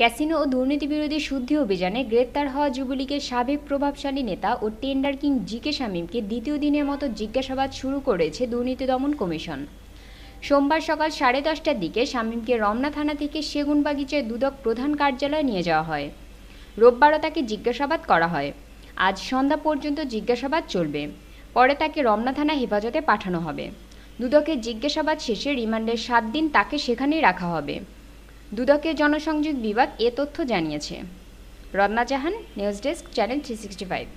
casino ও দুর্নীতি বিরোধী শুদ্ধি অভিযানে গ্রেপ্তার হওয়া যুবলীগের সাবেক প্রভাবশালী নেতা ও টেন্ডার কিং জিকে শামীমকে দ্বিতীয় দিনের মতো জিজ্ঞাসাবাদ শুরু করেছে দুর্নীতি দমন কমিশন সোমবার সকাল সাড়ে দশটার দিকে শামীমকে রমনা থানা থেকে সেগুনবাগিচায় দুদক প্রধান কার্যালয়ে নিয়ে যাওয়া হয় রোববারও তাকে জিজ্ঞাসাবাদ করা হয় আজ সন্ধ্যা পর্যন্ত জিজ্ঞাসাবাদ চলবে পরে তাকে রমনা থানা হেফাজতে পাঠানো হবে দুদকের জিজ্ঞাসাবাদ শেষে রিমান্ডের সাত দিন তাকে সেখানেই রাখা হবে দুদকের জনসংযোগ বিভাগ এ তথ্য জানিয়েছে Ratna Jahan news desk channel three sixty five